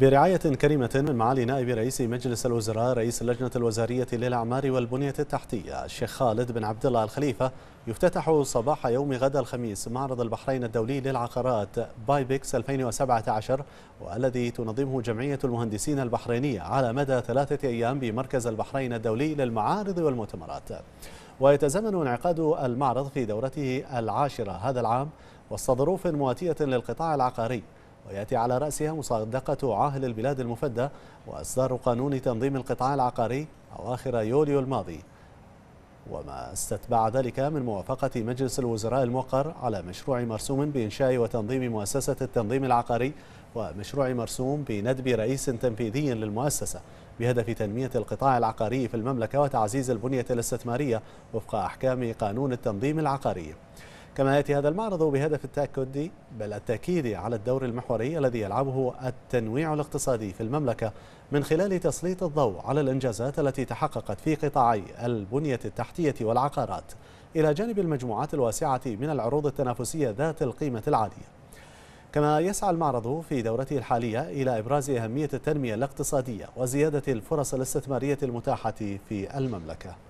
برعاية كريمة من معالي نائب رئيس مجلس الوزراء رئيس اللجنة الوزارية للأعمار والبنية التحتية الشيخ خالد بن عبد الله الخليفة يفتتح صباح يوم غدا الخميس معرض البحرين الدولي للعقارات بايبكس 2017 والذي تنظمه جمعية المهندسين البحرينية على مدى ثلاثة أيام بمركز البحرين الدولي للمعارض والمؤتمرات ويتزمن انعقاد المعرض في دورته العاشرة هذا العام وسط ظروف مواتية للقطاع العقاري ويأتي على رأسها مصادقة عاهل البلاد المفدى وإصدار قانون تنظيم القطاع العقاري أواخر يوليو الماضي وما استتبع ذلك من موافقة مجلس الوزراء الموقر على مشروع مرسوم بإنشاء وتنظيم مؤسسة التنظيم العقاري ومشروع مرسوم بندب رئيس تنفيذي للمؤسسة بهدف تنمية القطاع العقاري في المملكة وتعزيز البنية الاستثمارية وفق أحكام قانون التنظيم العقاري كما يأتي هذا المعرض بهدف التأكد بل التأكيد على الدور المحوري الذي يلعبه التنويع الاقتصادي في المملكة من خلال تسليط الضوء على الإنجازات التي تحققت في قطاعي البنية التحتية والعقارات إلى جانب المجموعات الواسعة من العروض التنافسية ذات القيمة العالية كما يسعى المعرض في دورته الحالية إلى إبراز أهمية التنمية الاقتصادية وزيادة الفرص الاستثمارية المتاحة في المملكة